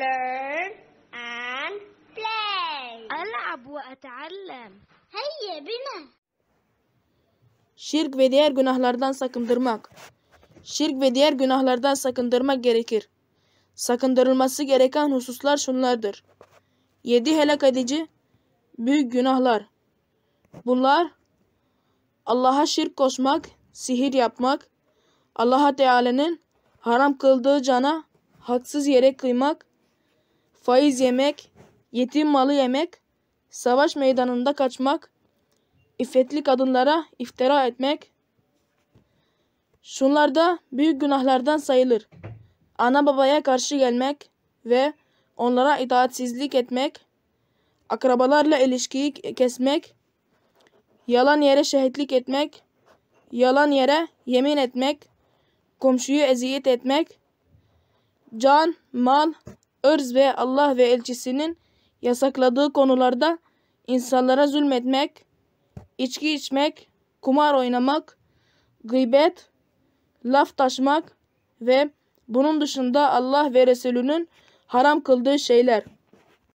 learn and play. ألعب وأتعلم. هيا بنا. Şirk ve diğer günahlardan sakındırmak. Şirk ve diğer günahlardan sakındırmak gerekir. Sakındırılması gereken hususlar şunlardır. Yedi helak edici büyük günahlar. Bunlar Allah'a şirk koşmak, sihir yapmak, Allah'a Teala'nın haram kıldığı cana haksız yere kıymak, faiz yemek, yetim malı yemek, savaş meydanında kaçmak, iffetli kadınlara iftira etmek. Şunlar da büyük günahlardan sayılır. Ana babaya karşı gelmek ve onlara itaatsizlik etmek, akrabalarla ilişkiyi kesmek, yalan yere şehitlik etmek, yalan yere yemin etmek, komşuyu eziyet etmek, can, mal, ırz ve Allah ve elçisinin yasakladığı konularda insanlara zulmetmek, içki içmek, kumar oynamak, gıybet, laf taşmak ve bunun dışında Allah ve Resulünün haram kıldığı şeyler.